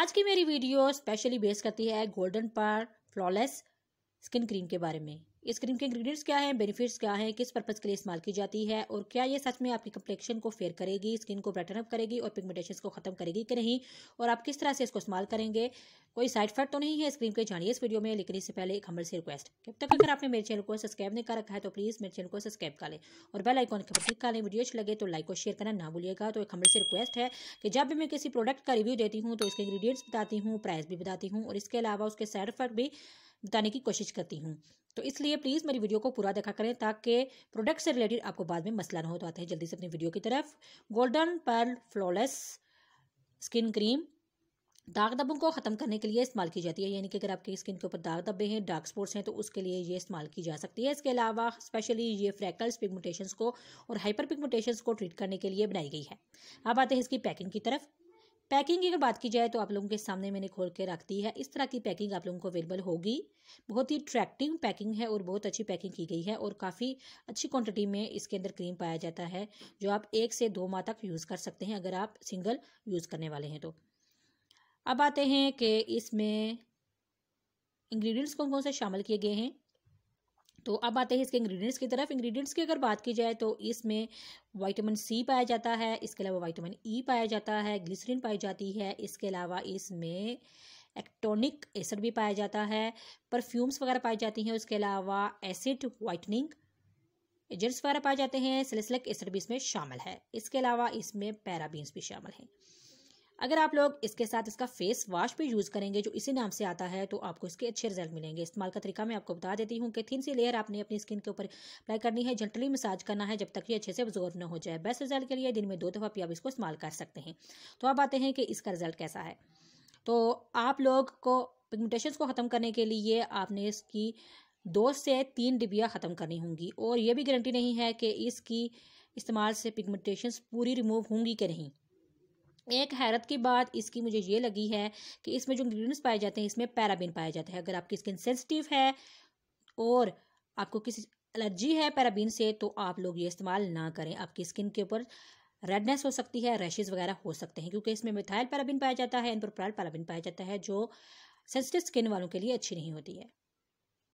आज की मेरी वीडियो स्पेशली बेस करती है गोल्डन पर फ्लॉलेस स्किन क्रीम के बारे में इस क्रीम के इंग्रेडिएंट्स क्या हैं बेनिफिट्स क्या हैं किस पर्पज़ के लिए इस्तेमाल की जाती है और क्या ये सच में आपकी कम्प्लेक्शन को फेयर करेगी स्किन को ब्राइटन अप करेगी और पिगमेंटेशन को खत्म करेगी कि नहीं और आप किस तरह से इसको इस्तेमाल करेंगे कोई साइड इफेक्ट तो नहीं है इस क्रीम के जानिए इस वीडियो में लेकिन इससे पहले एक हमल से रिक्वेस्ट जब तक अगर आपने मेरे चैनल को सब्सक्राइब नहीं कर रखा है तो प्लीज़ मेरे चैनल को सब्सक्राइब कर लें और बेल आइकॉन के ऊपर क्लिक कर लें वीडियो अच्छी लगे तो लाइक और शेयर करना ना भूलिएगा तो एक हमल से रिक्वेस्ट है कि जब भी मैं किसी प्रोडक्ट का रिव्यू देती हूँ तो इसके इंग्रीडियंट्स बताती हूँ प्राइस भी बताती हूँ और इसके अलावा उसके साइड इफेक्ट भी बताने की कोशिश करती हूँ तो इसलिए प्लीज़ मेरी वीडियो को पूरा देखा करें ताकि प्रोडक्ट से रिलेटेड आपको बाद में मसला ना हो तो आते हैं जल्दी से अपनी वीडियो की तरफ golden pearl flawless skin cream दाग दबों को ख़त्म करने के लिए इस्तेमाल की जाती है यानी कि अगर आपकी स्किन के ऊपर दाग दबे हैं डार्क स्पॉट्स हैं तो उसके लिए ये इस्तेमाल की जा सकती है इसके अलावा स्पेशली ये फ्रैकल्स पिगमेंटेशंस को और हाइपर पिगमेंटेशंस को ट्रीट करने के लिए बनाई गई है अब आते हैं इसकी पैकिंग की तरफ पैकिंग की अगर बात की जाए तो आप लोगों के सामने मैंने खोल के रख दी है इस तरह की पैकिंग आप लोगों को अवेलेबल होगी बहुत ही अट्रैक्टिव पैकिंग है और बहुत अच्छी पैकिंग की गई है और काफ़ी अच्छी क्वांटिटी में इसके अंदर क्रीम पाया जाता है जो आप एक से दो माह तक यूज़ कर सकते हैं अगर आप सिंगल यूज़ करने वाले हैं तो अब आते हैं कि इसमें इंग्रीडियंट्स कौन कौन से शामिल किए गए हैं तो अब आते हैं इसके इंग्रेडिएंट्स की तरफ इंग्रेडिएंट्स की अगर बात की जाए तो इसमें विटामिन सी पाया जाता है इसके अलावा विटामिन ई e पाया जाता है ग्लिसरीन पाई जाती है इसके अलावा इसमें एक्टोनिक एसिड भी पाया जाता है परफ्यूम्स वगैरह पाई जाती हैं उसके अलावा एसिड वाइटनिंग एजेंट्स वगैरह पाए जाते हैं सिलेसिलिक एसिड भी इसमें शामिल है इसके अलावा इसमें पैराबीन्स भी शामिल हैं अगर आप लोग इसके साथ इसका फेस वॉश भी यूज़ करेंगे जो इसी नाम से आता है तो आपको इसके अच्छे रिजल्ट मिलेंगे इस्तेमाल का तरीका मैं आपको बता देती हूँ कि थिन सी लेयर आपने अपनी स्किन के ऊपर अप्लाई करनी है जेंटली मसाज करना है जब तक ये अच्छे से ऑब्जॉर्व न हो जाए बेस्ट रिजल्ट के लिए दिन में दो दफ़ा भी आप इसको इस्तेमाल कर सकते हैं तो आप आते हैं कि इसका रिजल्ट कैसा है तो आप लोग को पिगमेंटेशन को ख़त्म करने के लिए आपने इसकी दो से तीन डिबिया ख़त्म करनी होंगी और ये भी गारंटी नहीं है कि इसकी इस्तेमाल से पिगमेंटेशन पूरी रिमूव होंगी कि नहीं एक हैरत की बात इसकी मुझे ये लगी है कि इसमें जो इंग्रीडियंट्स पाए जाते हैं इसमें पैराबिन पाया जाता है अगर आपकी स्किन सेंसिटिव है और आपको किसी एलर्जी है पैराबीन से तो आप लोग ये इस्तेमाल ना करें आपकी स्किन के ऊपर रेडनेस हो सकती है रैशेज वगैरह हो सकते हैं क्योंकि इसमें मिथाइल पैराबिन पाया जाता है एनप्रोप्राइल पैराबिन पाया जाता है जो सेंसिटिव स्किन वालों के लिए अच्छी नहीं होती है